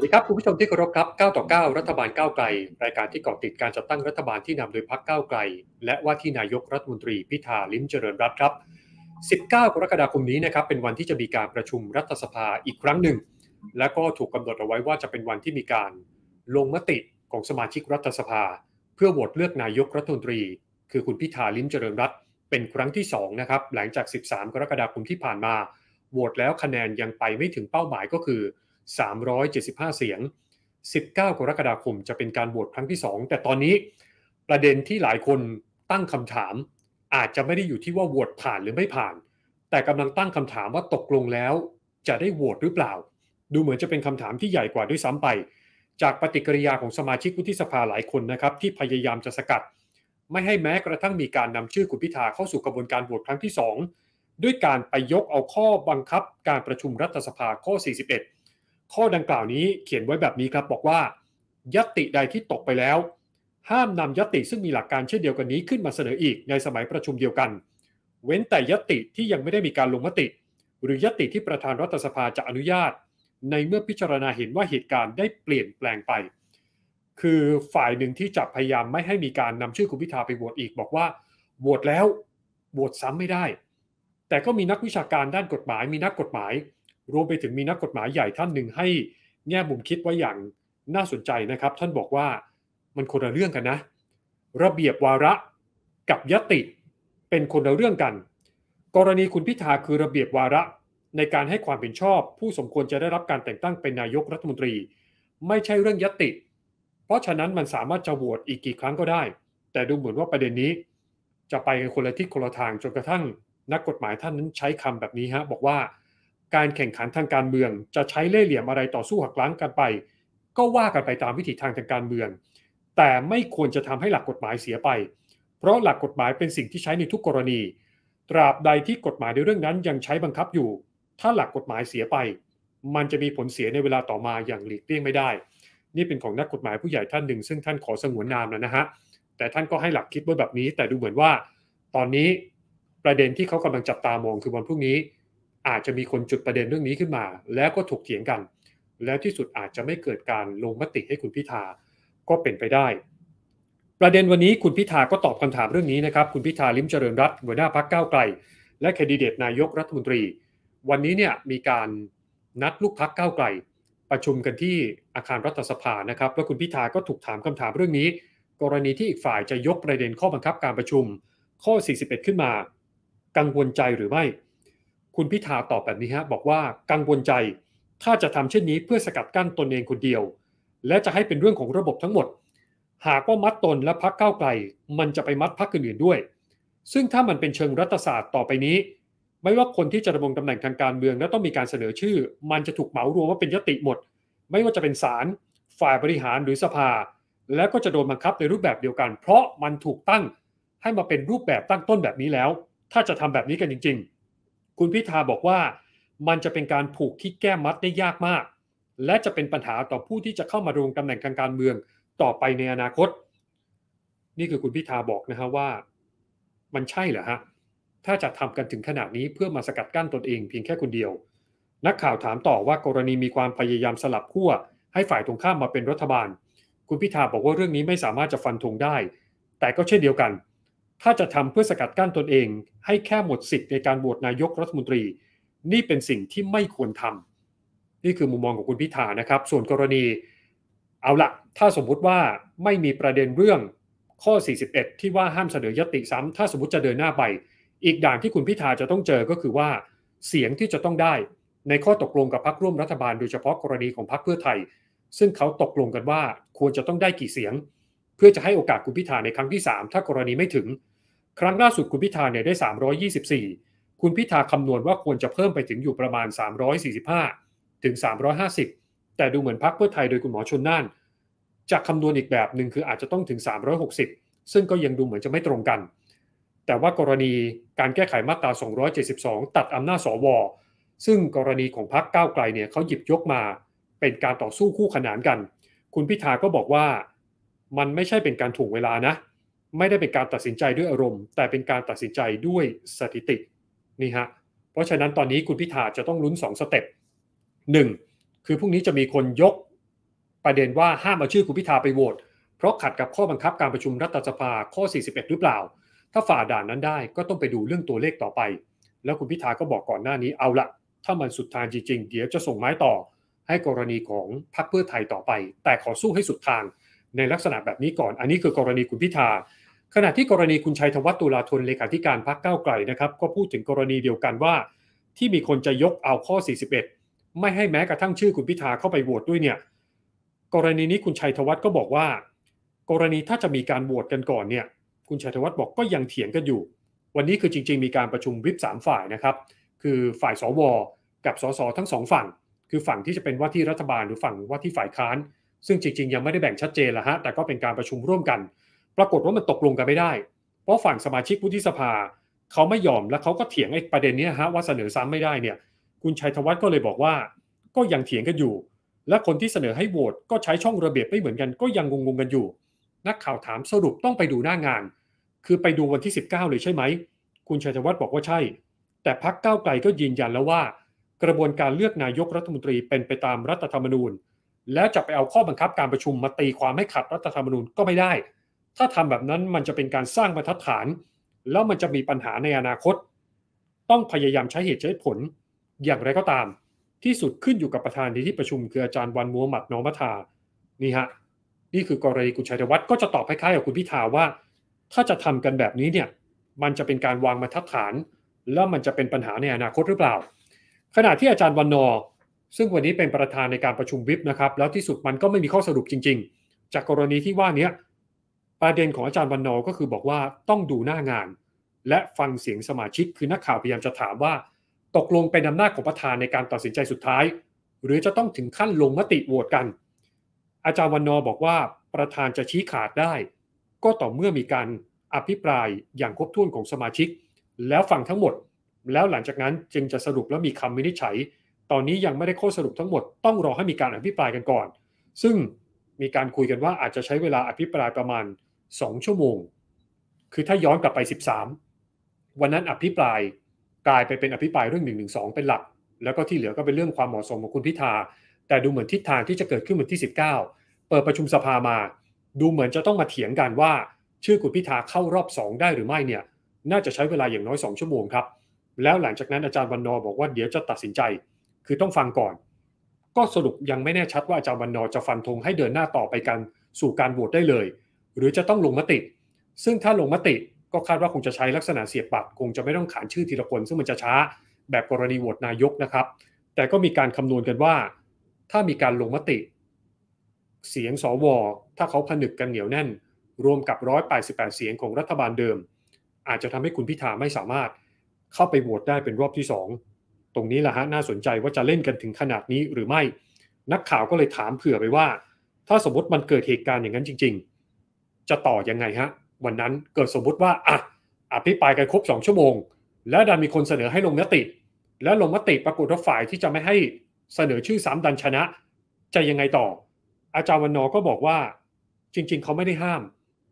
วัสดีครับคุณผู้ชมที่เคารพครับ9ต่อ9 รัฐบาลก้าวไกล รายการที่เกาะติดการจัดตั้งรัฐบาลที่นำโดยพรรคก้าวไกล และว่าที่นายกรัฐมนตรีพิธา ลิ้มเจริญรัตน์ครับ 19 กรกฎาคมนี้นะครับเป็นวันที่จะมีการประชุมรัฐสภาอีกครั้งหนึ่ง และก็ถูกกำหนดเอาไว้ว่าจะเป็นวันที่มีการ ลงมติของสมาชิกรัฐสภา เพื่อโหวตเลือกนายกรัฐมนตรี คือคุณพิธา ลิ้มเจริญรัตน์เป็นครั้งที่2นะครับ หลังจาก 13 กรกฎาคมที่ผ่านมา โหวตแล้วคะแนนยังไปไม่ถึงเป้าหมายก็คือ375 เสียง 19กรกฎาคมจะเป็นการโหวตครั้งที่ 2 แต่ตอนนี้ ประเด็นที่หลายคนตั้งคำถาม อาจจะไม่ได้อยู่ที่ว่าโหวตผ่านหรือไม่ผ่าน แต่กำลังตั้งคำถามว่าตกลงแล้ว จะได้โหวตหรือเปล่า ดูเหมือนจะเป็นคำถามที่ใหญ่กว่าด้วยซ้ำไป จากปฏิกิริยาของสมาชิกวุฒิสภาหลายคนนะครับที่พยายามจะสกัด ไม่ให้แม้กระทั่งมีการนำชื่อคุณพิธาเข้าสู่กระบวนการโหวตครั้งที่ 2 ด้วยการไปยกเอาข้อบังคับการประชุมรัฐสภาข้อ 41ข้อดังกล่าวนี้เขียนไว้แบบนี้ครับ บอกว่า ยติใดที่ตกไปแล้ว ห้ามนำยติซึ่งมีหลักการเช่นเดียวกันนี้ขึ้นมาเสนออีกในสมัยประชุมเดียวกัน เว้นแต่ยติที่ยังไม่ได้มีการลงมติ หรือยติที่ประธานรัฐสภาจะอนุญาต ในเมื่อพิจารณาเห็นว่าเหตุการณ์ได้เปลี่ยนแปลงไป คือฝ่ายหนึ่งที่จะพยายามไม่ให้มีการนำชื่อคุณพิธาไปโหวตอีกบอกว่าโหวตแล้วโหวตซ้ำไม่ได้ แต่ก็มีนักวิชาการด้านกฎหมาย มีนักกฎหมายรวมไปถึงมีนักกฎหมายใหญ่ท่านหนึ่งให้แง่มุมคิดไว้อย่างน่าสนใจนะครับ ท่านบอกว่ามันคนละเรื่องกันนะ ระเบียบวาระกับยติ เป็นคนละเรื่องกัน กรณีคุณพิธาคือระเบียบวาระในการให้ความเห็นชอบ ผู้สมควรจะได้รับการแต่งตั้งเป็นนายกรัฐมนตรี ไม่ใช่เรื่องยติ เพราะฉะนั้นมันสามารถจะโหวตอีกกี่ครั้งก็ได้ แต่ดูเหมือนว่าประเด็นนี้ จะไปกันคนละทิศคนละทางจนกระทั่ง นักกฎหมายท่านนั้นใช้คำแบบนี้ฮะบอกว่าการแข่งขันทางการเมือง จะใช้เล่ห์เหลี่ยมอะไรต่อสู้หักล้างกันไป ก็ว่ากันไปตามวิถีทางทางการเมือง แต่ไม่ควรจะทำให้หลักกฎหมายเสียไป เพราะหลักกฎหมายเป็นสิ่งที่ใช้ในทุกกรณี ตราบใดที่กฎหมายในเรื่องนั้นยังใช้บังคับอยู่ ถ้าหลักกฎหมายเสียไป มันจะมีผลเสียในเวลาต่อมาอย่างหลีกเลี่ยงไม่ได้ นี่เป็นของนักกฎหมายผู้ใหญ่ท่านหนึ่งซึ่งท่านขอสงวนนามแล้วนะฮะแต่ท่านก็ให้หลักคิดไว้แบบนี้แต่ดูเหมือนว่า ตอนนี้ประเด็นที่เขากำลังจับตามอง คือวันพรุ่งนี้อาจจะมีคนจุดประเด็นเรื่องนี้ขึ้นมา แล้วก็ถกเถียงกัน แล้วที่สุดอาจจะไม่เกิดการลงมติให้คุณพิธาก็เป็นไปได้ ประเด็นวันนี้คุณพิธาก็ตอบคำถามเรื่องนี้นะครับคุณพิธาลิมเจริญรัตน์หัวหน้าพักก้าวไกล และแคนดิเดตนายกรัฐมนตรี วันนี้เนี่ยมีการนัดลูกพักก้าวไกลประชุมกันที่อาคารรัฐสภานะครับแล้วคุณพิธาก็ถูกถามคำถามเรื่องนี้ กรณีที่อีกฝ่ายจะยกประเด็นข้อบังคับการประชุมข้อ 41 ขึ้นมา กังวลใจหรือไม่คุณพิธาตอบแบบนี้ฮะ บอกว่ากังวลใจ ถ้าจะทำเช่นนี้เพื่อสกัดกั้นตนเองคนเดียว และจะให้เป็นเรื่องของระบบทั้งหมด หากว่ามัดตนและพักเก้าไกลมันจะไปมัดพักอื่นๆด้วย ซึ่งถ้ามันเป็นเชิงรัฐศาสตร์ต่อไปนี้ ไม่ว่าคนที่จะดำรงตำแหน่งทางการเมืองและต้องมีการเสนอชื่อ มันจะถูกเหมารวมว่าเป็นยติหมด ไม่ว่าจะเป็นศาลฝ่ายบริหารหรือสภา แล้วก็จะโดนบังคับในรูปแบบเดียวกัน เพราะมันถูกตั้งให้มาเป็นรูปแบบตั้งต้นแบบนี้แล้ว ถ้าจะทำแบบนี้กันจริง ๆคุณพิธาบอกว่ามันจะเป็นการผูกที่แก้มัดได้ยากมาก และจะเป็นปัญหาต่อผู้ที่จะเข้ามาดงตำแหน่งทางการเมืองต่อไปในอนาคต นี่คือคุณพิธาบอกนะฮะว่ามันใช่เหรอฮะถ้าจะทำกันถึงขนาดนี้เพื่อมาสกัดกั้นตนเองเพียงแค่คนเดียว นักข่าวถามต่อว่ากรณีมีความพยายามสลับขั้วให้ฝ่ายตรงข้ามมาเป็นรัฐบาล คุณพิธาบอกว่าเรื่องนี้ไม่สามารถจะฟันธงได้ แต่ก็เช่นเดียวกันถ้าจะทำเพื่อสกัดกั้นตนเองให้แค่หมดสิทธิ์ในการโหวตนายกรัฐมนตรีนี่เป็นสิ่งที่ไม่ควรทำ นี่คือมุมมองของคุณพิธา นะครับ ส่วนกรณี เอาละ ถ้าสมมุติว่าไม่มีประเด็นเรื่องข้อ 41 ที่ว่าห้ามเสนอยติซ้ำถ้าสมมติจะเดินหน้าไป อีกด่านที่คุณพิธาจะต้องเจอก็คือว่าเสียงที่จะต้องได้ ในข้อตกลงกับพรรคร่วมรัฐบาลโดยเฉพาะกรณีของพรรคเพื่อไทย ซึ่งเขาตกลงกันว่าควรจะต้องได้กี่เสียง เพื่อจะให้โอกาสคุณพิธาในครั้งที่ 3 ถ้ากรณีไม่ถึงครั้งล่าสุดคุณพิธาเนี่ยได้ 324 คุณพิธาคำนวณว่าควรจะเพิ่มไปถึงอยู่ประมาณ 345 ถึง 350 แต่ดูเหมือนพักเพื่อไทยโดยคุณหมอชนน่านจะคำนวณอีกแบบหนึ่งคืออาจจะต้องถึง 360 ซึ่งก็ยังดูเหมือนจะไม่ตรงกัน แต่ว่ากรณีการแก้ไขมาตรา 272 ตัดอำนาจสว ซึ่งกรณีของพักก้าวไกลเนี่ยเขาหยิบยกมา เป็นการต่อสู้คู่ขนานกัน คุณพิธาก็บอกว่า มันไม่ใช่เป็นการถ่วงเวลานะไม่ได้เป็นการตัดสินใจด้วยอารมณ์แต่เป็นการตัดสินใจด้วยสถิตินี่ฮะเพราะฉะนั้นตอนนี้คุณพิธาจะต้องลุ้น 2 สเต็ปหนึ่งคือพรุ่งนี้จะมีคนยกประเด็นว่า ห้ามเอาชื่อคุณพิธาไปโหวตเพราะขัดกับข้อบังคับการประชุมรัฐสภาข้อ 41 หรือเปล่า ถ้าฝ่าด่านนั้นได้ก็ต้องไปดูเรื่องตัวเลขต่อไป แล้วคุณพิธาก็บอกก่อนหน้านี้เอาละถ้ามันสุดทางจริงๆ เดี๋ยวจะส่งไม้ต่อให้กรณีของพรรคเพื่อไทยต่อไป แต่ขอสู้ให้สุดทางในลักษณะแบบนี้ก่อน อันนี้คือกรณีคุณพิธาขณะที่กรณีคุณชัยธวัฒน์ตุลาธนเลขาธิการพรรคก้าวไกลนะครับก็พูดถึงกรณีเดียวกันว่าที่มีคนจะยกเอาข้อ 41 ไม่ให้แม้กระทั่งชื่อคุณพิธาเข้าไปโหวตด้วยเนี่ยกรณีนี้คุณชัยธวัฒน์ก็บอกว่า กรณีถ้าจะมีการโหวตกันก่อนเนี่ยคุณชัยธวัฒน์บอกก็ยังเถียงกันอยู่ วันนี้คือจริงๆมีการประชุมวิปสามฝ่ายนะครับคือฝ่ายสวกับสสทั้งสองฝั่งคือฝั่งที่จะเป็นว่าที่รัฐบาลหรือฝั่งว่าที่ฝ่ายค้าน ซึ่งจริง ๆยังไม่ได้แบ่งชัดเจนละฮะแต่ก็เป็นการประชุมร่วมกันปรากฏว่ามันตกลงกันไม่ได้ เพราะฝั่งสมาชิกวุฒิสภา เขาไม่ยอมและเขาก็เถียงไอ้ประเด็นนี้ฮะว่าเสนอซ้ำไม่ได้เนี่ยคุณชัยธวัฒน์ก็เลยบอกว่าก็ยังเถียงกันอยู่ และคนที่เสนอให้โหวตก็ใช้ช่องระเบียบไม่เหมือนกันก็ยังงงๆกันอยู่ นักข่าวถามสรุปต้องไปดูหน้างาน คือไปดูวันที่ 19 เลยใช่ไหม คุณชัยธวัฒน์บอกว่าใช่ แต่พักเก้าไกลก็ยืนยันแล้วว่า กระบวนการเลือกนายกรัฐมนตรีเป็นไปตามรัฐธรรมนูญ และจะไปเอาข้อบังคับการประชุมมาตีความให้ขัดรัฐธรรมนูญก็ไม่ได้ถ้าทำแบบนั้นมันจะเป็นการสร้างบรรทัดฐาน แล้วมันจะมีปัญหาในอนาคต ต้องพยายามใช้เหตุใช้ผลอย่างไรก็ตาม ที่สุดขึ้นอยู่กับประธานในที่ประชุมคืออาจารย์วันมัวหมัดนอมัทานี่ฮะนี่คือกรณีคุณชัยธวัฒน์ก็จะตอบคล้ายๆกับคุณพิธาว่า ถ้าจะทำกันแบบนี้เนี่ยมันจะเป็นการวางมารทัดฐาน แล้วมันจะเป็นปัญหาในอนาคตหรือเปล่า ขณะที่อาจารย์วันนอซึ่งวันนี้เป็นประธานในการประชุมวิบนะครับ แล้วที่สุดมันก็ไม่มีข้อสรุปจริงๆ จากกรณีที่ว่านี้ประเด็นของอาจารย์วันนอก็คือบอกว่าต้องดูหน้างาน และฟังเสียงสมาชิกคือนักข่าวพยายามจะถามว่า ตกลงเป็นอำนาจของประธานในการตัดสินใจสุดท้าย หรือจะต้องถึงขั้นลงมติโหวตกัน อาจารย์วันนอบอกว่าประธานจะชี้ขาดได้ ก็ต่อเมื่อมีการอภิปรายอย่างครบถ้วนของสมาชิกแล้วฟังทั้งหมด แล้วหลังจากนั้นจึงจะสรุปและมีคำวินิจฉัย ตอนนี้ยังไม่ได้ข้อสรุปทั้งหมด ต้องรอให้มีการอภิปรายกันก่อน ซึ่งมีการคุยกันว่าอาจจะใช้เวลาอภิปรายประมาณสองชั่วโมง คือถ้าย้อนกลับไป 13 วันนั้นอภิปรายกลายไปเป็นอภิปรายเรื่อง1นึเป็นหลัก แล้วก็ที่เหลือก็เป็นเรื่องความเหมาะสมของคุณพิธา แต่ดูเหมือนทิศทางที่จะเกิดขึ้นวันที่ 19 เปิดประชุมสภามา ดูเหมือนจะต้องมาเถียงกันว่า ชื่อคุณพิธาเข้ารอบ 2 ได้หรือไม่เนี่ยน่าจะใช้เวลาอย่างน้อย2ชั่วโมงครับแล้วหลังจากนั้น อาจารย์วันนอบอกว่าเดี๋ยวจะตัดสินใจ คือต้องฟังก่อน ก็สรุปยังไม่แน่ชัดว่าอาจารย์วันนอจะฟันธงให้เดินหน้าต่อไปกันสู่การโหวตได้เลยหรือจะต้องลงมติ ซึ่งถ้าลงมติก็คาดว่าคงจะใช้ลักษณะเสียบบัตร คงจะไม่ต้องขานชื่อทีละคนซึ่งมันจะช้าแบบกรณีโหวตนายกนะครับ แต่ก็มีการคำนวณกันว่า ถ้ามีการลงมติ เสียงสวถ้าเขาผนึกกันเหนียวแน่น รวมกับ 188 เสียงของรัฐบาลเดิม อาจจะทำให้คุณพิธาไม่สามารถเข้าไปโหวตได้เป็นรอบที่2ตรงนี้แหละฮะน่าสนใจว่าจะเล่นกันถึงขนาดนี้หรือไม่ นักข่าวก็เลยถามเผื่อไปว่า ถ้าสมมติมันเกิดเหตุการณ์อย่างนั้นจริงๆจะต่อยังไงฮะ วันนั้นเกิดสมมุติว่าอ่ะอภิปรายกันครบสองชั่วโมง แล้วดันมีคนเสนอให้ลงมติแล้วลงมติปรากฏว่าฝ่ายที่จะไม่ให้เสนอชื่อซ้มดันชนะ จะยังไงต่อ อาจารย์วันนอก็บอกว่าจริงๆเขาไม่ได้ห้าม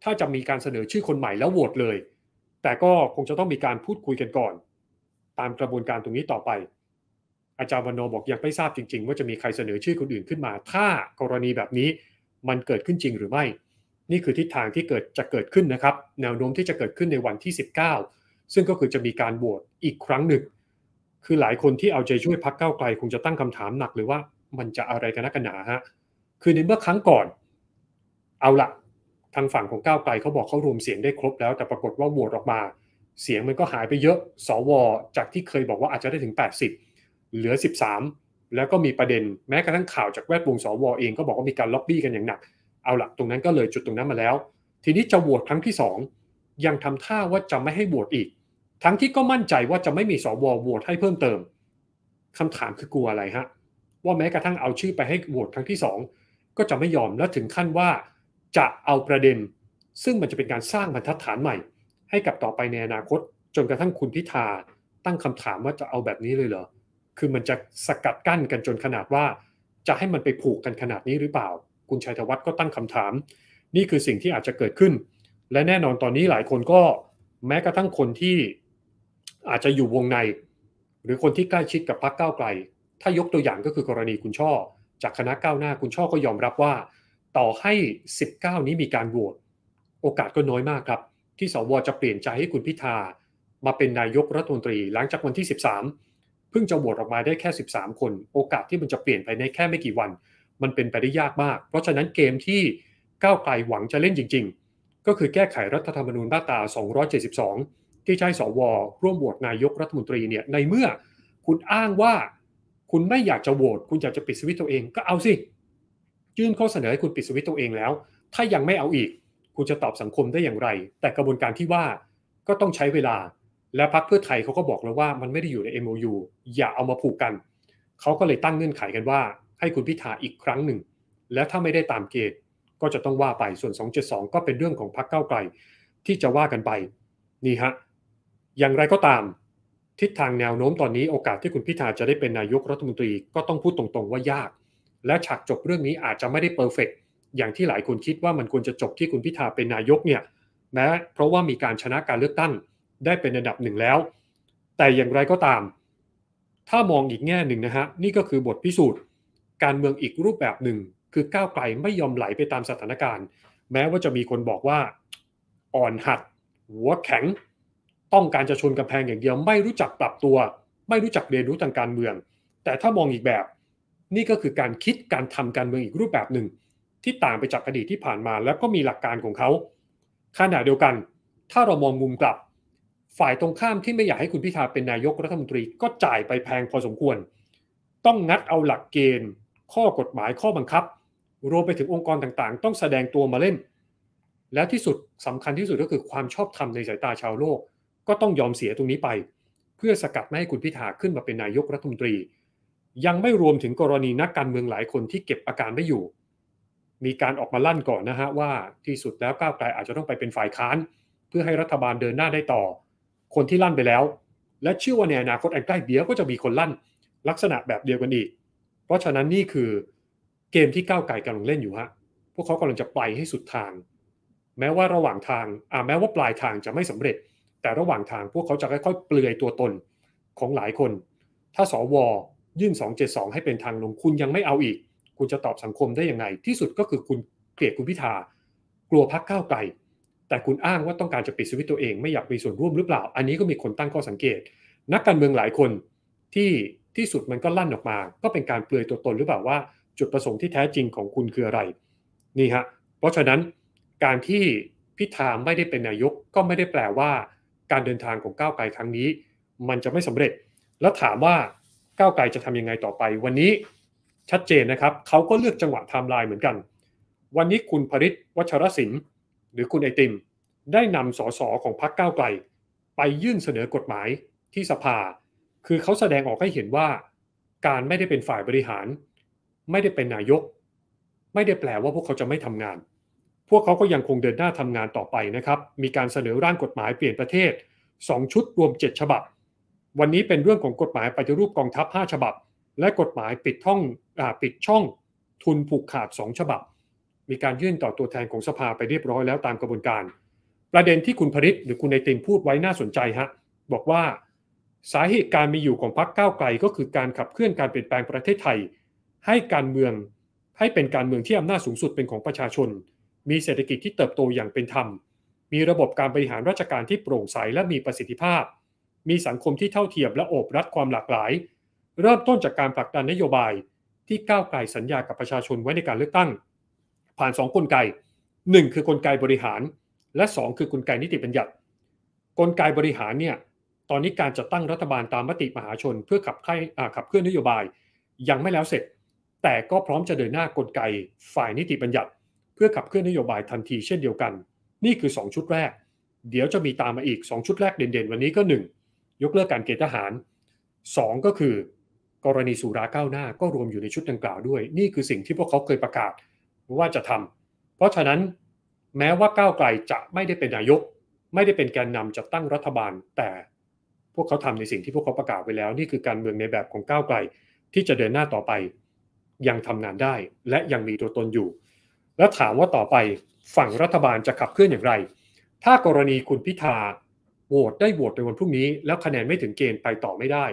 ถ้าจะมีการเสนอชื่อคนใหม่แล้วโหวตเลย แต่ก็คงจะต้องมีการพูดคุยกันก่อน ตามกระบวนการตรงนี้ต่อไป อาจารย์วันนอบอกยังไม่ทราบจริง ๆ ว่าจะมีใครเสนอชื่อคนอื่นขึ้นมา ถ้ากรณีแบบนี้มันเกิดขึ้นจริงหรือไม่นี่คือทิศทางที่เกิดจะเกิดขึ้นนะครับแนวโน้มที่จะเกิดขึ้นในวันที่ 19 ซึ่งก็คือจะมีการโหวตอีกครั้งหนึ่งคือหลายคนที่เอาใจช่วยพักเก้าไกล คงจะตั้งคำถามหนักเลยว่ามันจะอะไรกันนักันหนาฮะคือในเมื่อครั้งก่อนเอาละทางฝั่งของก้าวไกลเขาบอกเขารวมเสียงได้ครบ แล้วแต่ปรากฏว่าโหวตออกมา เสียงมันก็หายไปเยอะสวจากที่เคยบอกว่าอาจจะได้ถึง 80 เหลือ 13 แล้วก็มีประเด็นแม้กระทั่งข่าวจากแวดวงสวเองก็บอกว่ามีการล็อบบี้กันอย่างหนักเอาละตรงนั้นก็เลยจุดตรงนั้นมาแล้ว ทีนี้จะโหวตครั้งที่ 2 ยังทำท่าว่าจะไม่ให้โหวตอีก ทั้งที่ก็มั่นใจว่าจะไม่มีสวโหวตให้เพิ่มเติม คำถามคือ กลัวอะไรฮะ ว่าแม้กระทั่งเอาชื่อไปให้โหวตครั้งที่ 2 ก็จะไม่ยอมและถึงขั้นว่าจะเอาประเด็น ซึ่งมันจะเป็นการสร้างบรรทัดฐานใหม่ ให้กับต่อไปในอนาคต จนกระทั่งคุณพิธาตั้งคำถามว่าจะเอาแบบนี้เลยเหรอคือมันจะสกัดกั้นกันจนขนาดว่า จะให้มันไปผูกกันขนาดนี้หรือเปล่าคุณชัยธวัฒน์ก็ตั้งคำถาม นี่คือสิ่งที่อาจจะเกิดขึ้น และแน่นอนตอนนี้หลายคนก็แม้กระทั่งคนที่อาจจะอยู่วงใน หรือคนที่ใกล้ชิดกับพรรคก้าวไกล ถ้ายกตัวอย่างก็คือกรณีคุณช่อ จากคณะก้าวหน้าคุณช่อก็ยอมรับว่า ต่อให้ 19 นี้มีการโหวตโอกาสก็น้อยมากครับ ที่สวจะเปลี่ยนใจให้คุณพิธามาเป็นนายกรัฐมนตรี หลังจากวันที่ 13เพิ่งจะโหวตออกมาได้แค่ 13 คน โอกาสที่มันจะเปลี่ยนไปในแค่ไม่กี่วันมันเป็นไปได้ยากมาก เพราะฉะนั้นเกมที่ก้าวไกลหวังจะเล่นจริง ๆ ก็คือแก้ไขรัฐธรรมนูญมาตรา272 ที่ใช้สวร่วมโหวตนายกรัฐมนตรีเนี่ย ในเมื่อคุณอ้างว่าคุณไม่อยากจะโหวต คุณอยากจะปิดสวิตตัวเองก็เอาสิ ยื่นข้อเสนอให้คุณปิดสวิตตัวเองแล้ว ถ้ายังไม่เอาอีก คุณจะตอบสังคมได้อย่างไร แต่กระบวนการที่ว่าก็ต้องใช้เวลา และพักเพื่อไทยเขาก็บอกแล้วว่ามันไม่ได้อยู่ใน MOU อย่าเอามาผูกกัน เขาก็เลยตั้งเงื่อนไขกันว่าให้คุณพิธาอีกครั้งหนึ่ง และถ้าไม่ได้ตามเกณฑ์ก็จะต้องว่าไป ส่วน 272 ก็เป็นเรื่องของพรรคเก้าไกลที่จะว่ากันไป นี่ฮะ อย่างไรก็ตาม ทิศทางแนวโน้มตอนนี้โอกาสที่คุณพิธาจะได้เป็นนายกรัฐมนตรีก็ต้องพูดตรงๆว่ายาก และฉากจบเรื่องนี้อาจจะไม่ได้เพอร์เฟกอย่างที่หลายคนคิดว่ามันควรจะจบที่คุณพิธาเป็นนายกเนี่ยแม้เพราะว่ามีการชนะการเลือกตั้งได้เป็นอันดับหนึ่งแล้ว แต่อย่างไรก็ตาม ถ้ามองอีกแง่หนึ่งนะฮะนี่ก็คือบทพิสูจน์การเมืองอีกรูปแบบหนึ่งคือก้าวไกลไม่ยอมไหลไปตามสถานการณ์ แม้ว่าจะมีคนบอกว่า อ่อนหัดหัวแข็ง ต้องการจะชนกำแพงอย่างเดียว ไม่รู้จักปรับตัว ไม่รู้จักเรียนรู้ทางการเมือง แต่ถ้ามองอีกแบบ นี่ก็คือการคิดการทำการเมืองอีกรูปแบบหนึ่ง ที่ต่างไปจากอดีตที่ผ่านมา แล้วก็มีหลักการของเขาขณะเดียวกัน ถ้าเรามองมุมกลับฝ่ายตรงข้ามที่ไม่อยากให้คุณพิธาเป็นนายกรัฐมนตรีก็จ่ายไปแพงพอสมควร ต้องงัดเอาหลักเกณฑ์ข้อกฎหมายข้อบังคับรวมไปถึงองค์กรต่างๆ ต้องแสดงตัวมาเล่น และที่สุดสำคัญที่สุดก็คือความชอบธรรมในสายตาชาวโลก ก็ต้องยอมเสียตรงนี้ไป เพื่อสกัดไม่ให้คุณพิธาขึ้นมาเป็นนายกรัฐมนตรี ยังไม่รวมถึงกรณีนักการเมืองหลายคนที่เก็บอาการไม่อยู่ มีการออกมาลั่นก่อนนะฮะว่าที่สุดแล้วก้าวไกลอาจจะต้องไปเป็นฝ่ายค้าน เพื่อให้รัฐบาลเดินหน้าได้ต่อ คนที่ลั่นไปแล้ว และเชื่อว่าในอนาคตอันใกล้เดียวก็จะมีคนลั่น ลักษณะแบบเดียวกันอีกเพราะฉะนั้นนี่คือเกมที่ก้าวไกลกำลังเล่นอยู่ฮะ พวกเขากำลังจะไปให้สุดทาง แม้ว่าระหว่างทาง อ่าแม้ว่าปลายทางจะไม่สำเร็จ แต่ระหว่างทางพวกเขาจะค่อยๆ เปลือยตัวตนของหลายคน ถ้าสวยื่น 272 ให้เป็นทางลงคุณยังไม่เอาอีก คุณจะตอบสังคมได้ยังไง ที่สุดก็คือคุณเกลียดคุณพิธากลัวพักก้าวไกลแต่คุณอ้างว่าต้องการจะปิดสวิตตัวเองไม่อยากมีส่วนร่วมหรือเปล่า อันนี้ก็มีคนตั้งข้อสังเกต นักการเมืองหลายคนที่ที่สุดมันก็ลั่นออกมาก็เป็นการเปลือยตัวตนหรือเปล่าว่า จุดประสงค์ที่แท้จริงของคุณคืออะไรนี่ฮะเพราะฉะนั้น การที่พิธาไม่ได้เป็นนายกก็ไม่ได้แปลว่า การเดินทางของก้าวไกลครั้งนี้ มันจะไม่สำเร็จ แล้วถามว่าก้าวไกลจะทำยังไงต่อไป วันนี้ชัดเจนนะครับเขาก็เลือกจังหวะไทม์ไลน์เหมือนกัน วันนี้คุณพริตวัชรศิลป์หรือคุณไอติมได้นำสสของพรรคก้าวไกล ไปยื่นเสนอกฎหมายที่สภาคือเขาแสดงออกให้เห็นว่า การไม่ได้เป็นฝ่ายบริหาร ไม่ได้เป็นนายก ไม่ได้แปลว่าพวกเขาจะไม่ทำงาน พวกเขาก็ยังคงเดินหน้าทำงานต่อไปนะครับ มีการเสนอร่างกฎหมายเปลี่ยนประเทศ2ชุดรวม7 ฉบับ วันนี้เป็นเรื่องของกฎหมายปฏิรูปกองทัพ 5 ฉบับ และกฎหมายปิดท่องอปิดช่อง ทุนผูกขาด 2 ฉบับ มีการยื่นต่อตัวแทนของสภาไปเรียบร้อยแล้วตามกระบวนการ ประเด็นที่คุณผลิตหรือคุณในติมพูดไว้น่าสนใจฮะบอกว่าสาเหตุการมีอยู่ของพรรคก้าวไกล ก็คือการขับเคลื่อนการเปลี่ยนแปลงประเทศไทย ให้การเมืองให้เป็นการเมืองที่อำนาจสูงสุดเป็นของประชาชน มีเศรษฐกิจที่เติบโตอย่างเป็นธรรม มีระบบการบริหารราชการที่โปร่งใส และมีประสิทธิภาพ มีสังคมที่เท่าเทียมและโอบรัดความหลากหลาย เริ่มต้นจากการผลักดันนโยบาย ที่ก้าวไกลสัญญากับประชาชนไว้ในการเลือกตั้งผ่าน 2 กลไก 1 คือกลไกบริหาร และ 2 คือกลไกนิติบัญญัติกลไกบริหารเนี่ยตอนนี้การจัดตั้งรัฐบาลตามมติมหาชน เพื่อขับล่ขับเคลื่อนนโยบายยังไม่แล้วเสร็จ แต่ก็พร้อมจะเดินหน้ากลไก ฝ่ายนิติบัญญัติ เพื่อขับเคลื่อนนโยบายทันทีเช่นเดียวกัน นี่คือ 2 ชุดแรก เดี๋ยวจะมีตามมาอีก 2 ชุดแรกเด่นๆวันนี้ก็ 1 ยกเลิกการเกณฑ์ทหาร 2 ก็คือ กรณีสุราก้าวหน้า ก็รวมอยู่ในชุดดังกล่าวด้วย นี่คือสิ่งที่พวกเขาเคยประกาศว่าจะทำ เพราะฉะนั้นแม้ว่าก้าวไกลจะไม่ได้เป็นนายก ไม่ได้เป็นแกนนำจัดตั้งรัฐบาลแต่พวกเขาทำในสิ่งที่พวกเขาประกาศไว้แล้วนี่คือการเมืองในแบบของก้าวไกล ที่จะเดินหน้าต่อไปยังทำงานได้ และยังมีตัวตนอยู่ และถามว่าต่อไปฝั่งรัฐบาลจะขับเคลื่อนอย่างไร ถ้ากรณีคุณพิธาโหวตได้โหวตในวันพรุ่งนี้แล้วคะแนนไม่ถึงเกณฑ์ไปต่อไม่ได้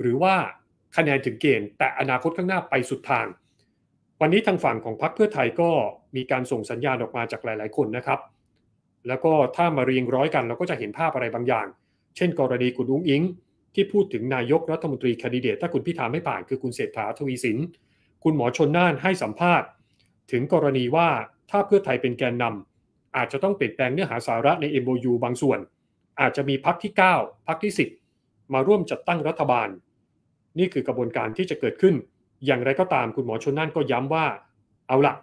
หรือว่าคะแนนถึงเกณฑ์แต่อนาคตข้างหน้าไปสุดทาง วันนี้ทางฝั่งของพรรคเพื่อไทยก็มีการส่งสัญญาณออกมาจากหลาย ๆ คนนะครับ แล้วก็ถ้ามาเรียงร้อยกันเราก็จะเห็นภาพอะไรบางอย่างเช่นกรณีคุณอุ้งอิง ที่พูดถึงนายกรัฐมนตรีคนดิเดต ถ้าคุณพิธาไม่ผ่านคือคุณเศรษฐาทวีสิน คุณหมอชนน่านให้สัมภาษณ์ ถึงกรณีว่าถ้าเพื่อไทยเป็นแกนนำ อาจจะต้องเปลี่ยนแปลงเนื้อหาสาระใน MOU บางส่วน อาจจะมีพักที่ 9 พักที่ 10 มาร่วมจัดตั้งรัฐบาล นี่คือกระบวนการที่จะเกิดขึ้น อย่างไรก็ตามคุณหมอชนน่านก็ย้ำว่า เอาละ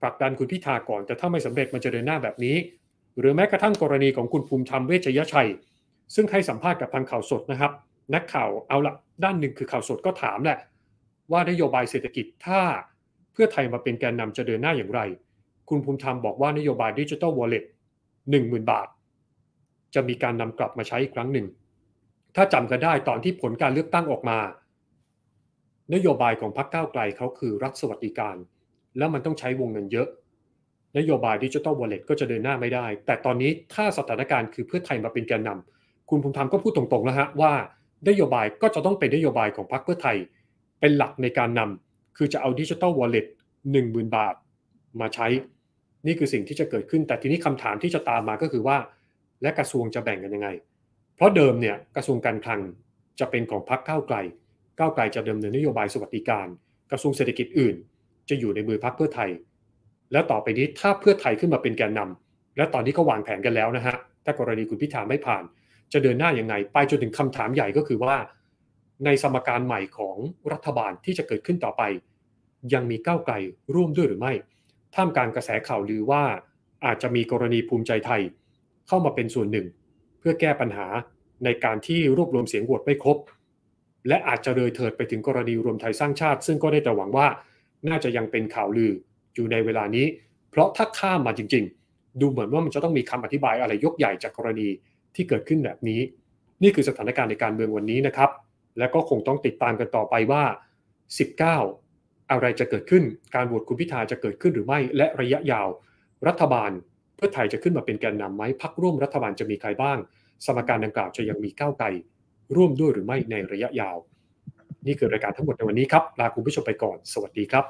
ผลักดันคุณพิธาก่อนแต่ถ้าไม่สำเร็จมันจะเดินหน้าแบบนี้ หรือแม้กระทั่งกรณีของคุณภูมิธรรมเวชยชัยซึ่งให้สัมภาษณ์กับทางข่าวสดนะครับ นักข่าวเอาละด้านหนึ่งคือข่าวสดก็ถามแหละ ว่านโยบายเศรษฐกิจถ้าเพื่อไทยมาเป็นแกนนำจะเดินหน้าอย่างไร คุณภูมิธรรมบอกว่านโยบายดิจิทัลวอลเล็ตหนึ่งหมื่นบาท จะมีการนำกลับมาใช้อีกครั้งหนึ่ง ถ้าจำกันได้ตอนที่ผลการเลือกตั้งออกมา นโยบายของพรรคก้าวไกลเขาคือรัฐสวัสดิการ แล้วมันต้องใช้วงเงินเยอะ นโยบายดิจิทัลวอลเล็ตก็จะเดินหน้าไม่ได้ แต่ตอนนี้ถ้าสถานการณ์คือเพื่อไทยมาเป็นแกนนำคุณภูมิธรรมก็พูดตรงๆนะฮะว่า นโยบายก็จะต้องเป็นนโยบายของพรรคเพื่อไทย เป็นหลักในการนำ คือจะเอาดิจิตอลวอลเล็ตหนึ่งหมื่นบาท มาใช้ นี่คือสิ่งที่จะเกิดขึ้น แต่ทีนี้คำถามที่จะตามมาก็คือว่า และกระทรวงจะแบ่งกันยังไง เพราะเดิมเนี่ยกระทรวงการคลังจะเป็นของพรรคก้าวไกลก้าวไกลจะดำเนินนโยบายสวัสดิการ กระทรวงเศรษฐกิจอื่น จะอยู่ในมือพรรคเพื่อไทย แล้วต่อไปนี้ถ้าเพื่อไทยขึ้นมาเป็นแกนนำ และตอนนี้ก็วางแผนกันแล้วนะฮะถ้ากรณีคุณพิธาไม่ผ่านจะเดินหน้าอย่างไรไปจนถึงคำถามใหญ่ก็คือว่า ในสมการใหม่ของรัฐบาลที่จะเกิดขึ้นต่อไป ยังมีก้าวไกลร่วมด้วยหรือไม่ท่ามกลางกระแสข่าวลือว่าอาจจะมีกรณีภูมิใจไทยเข้ามาเป็นส่วนหนึ่ง เพื่อแก้ปัญหาในการที่รวบรวมเสียงโหวตไม่ครบ และอาจจะเลยเถิดไปถึงกรณีรวมไทยสร้างชาติ ซึ่งก็ได้แต่หวังว่าน่าจะยังเป็นข่าวลืออยู่ในเวลานี้ เพราะถ้าข้ามมาจริง ๆ ดูเหมือนว่ามันจะต้องมีคำอธิบายอะไรยกใหญ่จากกรณีที่เกิดขึ้นแบบนี้ นี่คือสถานการณ์ในการเมืองวันนี้นะครับ และก็คงต้องติดตามกันต่อไปว่า 19 อะไรจะเกิดขึ้นการโหวตคุณพิธาจะเกิดขึ้นหรือไม่และระยะยาวรัฐบาล เพื่อไทยจะขึ้นมาเป็นแกนนำไหมพักร่วมรัฐบาลจะมีใครบ้าง สมการดังกล่าวจะยังมีก้าวไกลร่วมด้วยหรือไม่ในระยะยาว นี่คือรายการทั้งหมดในวันนี้ครับลาคุณผู้ชมไปก่อน สวัสดีครับ